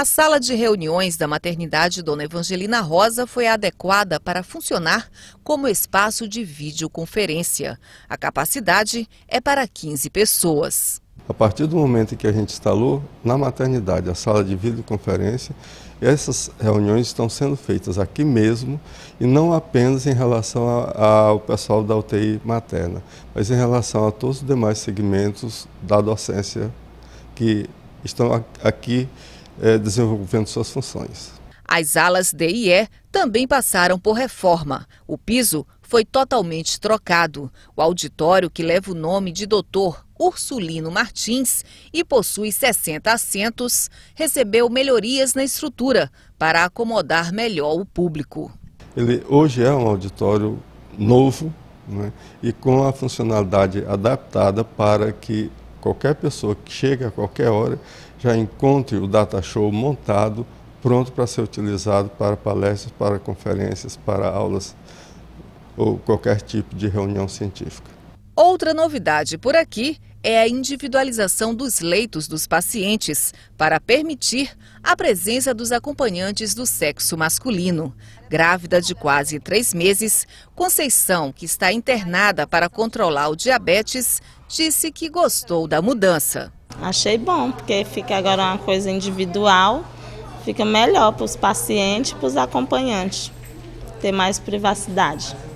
A sala de reuniões da maternidade Dona Evangelina Rosa foi adequada para funcionar como espaço de videoconferência. A capacidade é para 15 pessoas. A partir do momento em que a gente instalou na maternidade a sala de videoconferência, essas reuniões estão sendo feitas aqui mesmo e não apenas em relação ao pessoal da UTI materna, mas em relação a todos os demais segmentos da docência que estão aqui é, desenvolvendo suas funções. As alas D e E também passaram por reforma. O piso foi totalmente trocado. O auditório, que leva o nome de Doutor Ursulino Martins e possui 60 assentos, recebeu melhorias na estrutura para acomodar melhor o público. Ele hoje é um auditório novo né, e com a funcionalidade adaptada para que qualquer pessoa que chega a qualquer hora já encontre o data show montado, pronto para ser utilizado para palestras, para conferências, para aulas ou qualquer tipo de reunião científica. Outra novidade por aqui é a individualização dos leitos dos pacientes para permitir a presença dos acompanhantes do sexo masculino. Grávida de quase três meses, Conceição, que está internada para controlar o diabetes, disse que gostou da mudança. Achei bom, porque fica agora uma coisa individual, fica melhor para os pacientes e para os acompanhantes, ter mais privacidade.